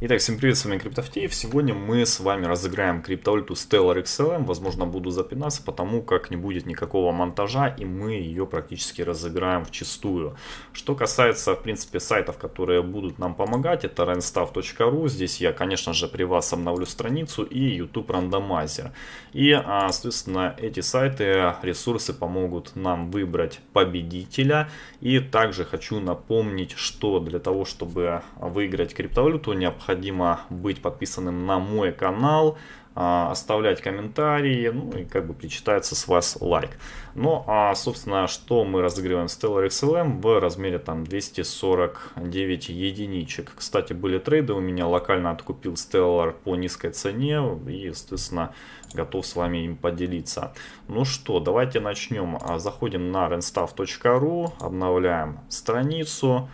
Итак, всем привет, с вами Криптовтеев. Сегодня мы с вами разыграем криптовалюту Stellar XLM. Возможно, буду запинаться, потому как не будет никакого монтажа, и мы ее практически разыграем в чистую. Что касается, в принципе, сайтов, которые будут нам помогать, это renstav.ru. Здесь я, конечно же, при вас обновлю страницу и YouTube Randomizer. И, а, соответственно, эти сайты, ресурсы помогут нам выбрать победителя. И также хочу напомнить, что для того, чтобы выиграть криптовалюту, необходимо необходимо быть подписанным на мой канал, а, оставлять комментарии, ну и как бы причитается с вас лайк. Ну а, собственно, что мы разыгрываем Stellar XLM в размере там 249 единичек. Кстати, были трейды, у меня локально откупил Stellar по низкой цене и, естественно, готов с вами им поделиться. Ну что, давайте начнем. А, заходим на renstaff.ru, обновляем страницу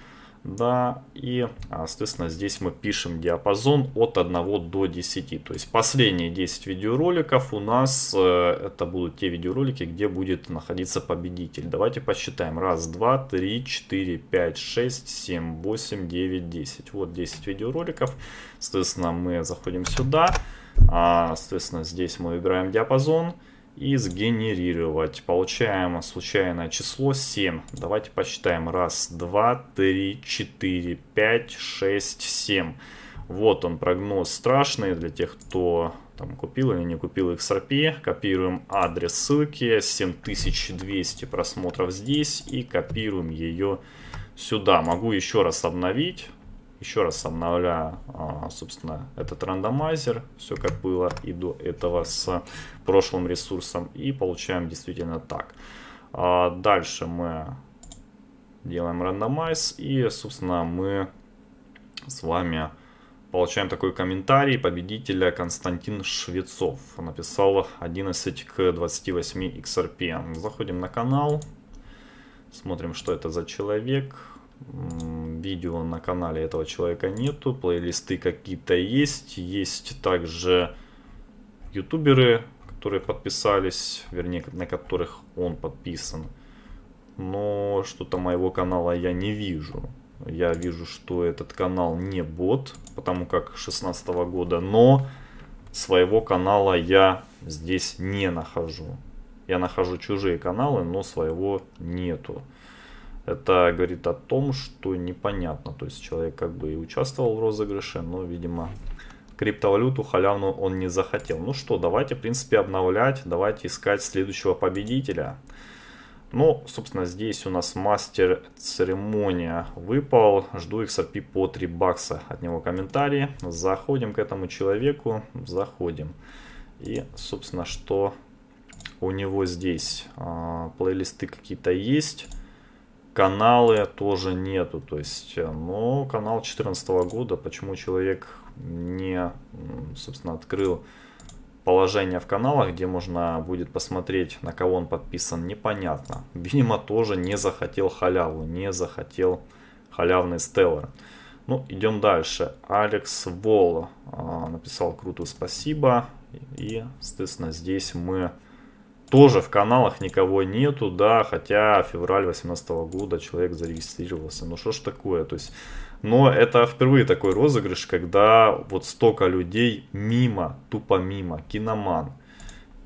да, и, а, соответственно, здесь мы пишем диапазон от 1 до 10, то есть последние 10 видеороликов у нас, э, это будут те видеоролики, где будет находиться победитель. Давайте посчитаем, раз, два, три, четыре, пять, шесть, семь, восемь, девять, десять. вот 10 видеороликов, соответственно, мы заходим сюда, а, соответственно, здесь мы выбираем диапазон, диапазон, и сгенерировать. Получаем случайное число 7. Давайте посчитаем. Раз, два, три, четыре, пять, шесть, семь. Вот он, прогноз страшный для тех, кто там купил или не купил XRP. Копируем адрес ссылки, 7200 просмотров здесь и копируем ее сюда. Могу еще раз обновить еще раз обновляю, а, собственно, этот рандомайзер, все как было и до этого с прошлым ресурсом, и получаем действительно так. А, дальше мы делаем рандомайз, и, собственно, мы с вами получаем такой комментарий победителя Константин Швецов. Написал 11 к 28 XRP. Заходим на канал, смотрим, что это за человек. Человек видео на канале этого человека нету, плейлисты какие-то есть, есть также ютуберы, которые подписались, вернее, на которых он подписан. Но что-то моего канала я не вижу. Я вижу, что этот канал не бот, потому как 16 года, но своего канала я здесь не нахожу. Я нахожу чужие каналы, но своего нету. Это говорит о том, что непонятно. То есть человек как бы и участвовал в розыгрыше, но, видимо, криптовалюту халявную он не захотел. Ну что, давайте, в принципе, обновлять, давайте искать следующего победителя. Ну, собственно, здесь у нас мастер церемония выпал. Жду XRP по 3 бакса. От него комментарии. Заходим к этому человеку. Заходим. И, собственно, что у него здесь? А, плейлисты какие-то есть. Каналы тоже нету, то есть, э, ну, канал 2014 года, почему человек не, собственно, открыл положение в каналах, где можно будет посмотреть, на кого он подписан, непонятно. Видимо, тоже не захотел халяву, не захотел халявный стеллар. Ну, идем дальше. Алекс Волл а, написал круто спасибо. И, соответственно, здесь мы тоже в каналах никого нету, да, хотя февраль 2018 года человек зарегистрировался. Ну что ж такое, то есть... Но это впервые такой розыгрыш, когда вот столько людей мимо, тупо мимо, киноман.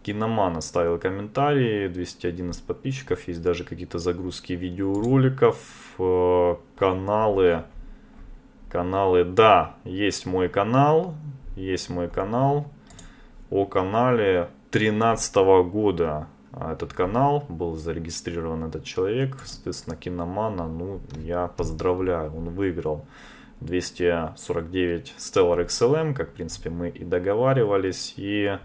Киноман оставил комментарии, 211 подписчиков, есть даже какие-то загрузки видеороликов, э, каналы, каналы, да, есть мой канал, есть мой канал, о канале, 2013 года а, этот канал, был зарегистрирован этот человек, соответственно, киномана, ну, я поздравляю, он выиграл 249 Stellar XLM, как, в принципе, мы и договаривались, и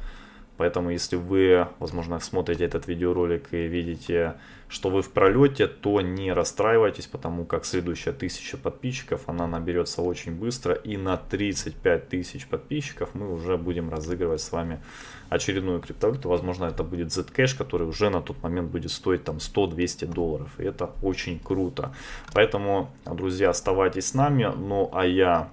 Поэтому, если вы, возможно, смотрите этот видеоролик и видите, что вы в пролете, то не расстраивайтесь, потому как следующая тысяча подписчиков, она наберется очень быстро. И на 35 тысяч подписчиков мы уже будем разыгрывать с вами очередную криптовалюту. Возможно, это будет Zcash, который уже на тот момент будет стоить там 100-200 долларов. И это очень круто. Поэтому, друзья, оставайтесь с нами. Ну, а я,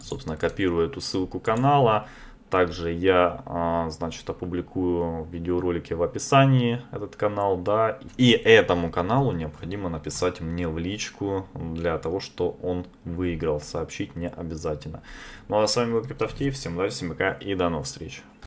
собственно, копирую эту ссылку канала. Также я, а, значит, опубликую видеоролики в описании этот канал, да. И этому каналу необходимо написать мне в личку для того, что он выиграл. Сообщить не обязательно. Ну а с вами был Криптовтей, всем удачи, всем пока и до новых встреч.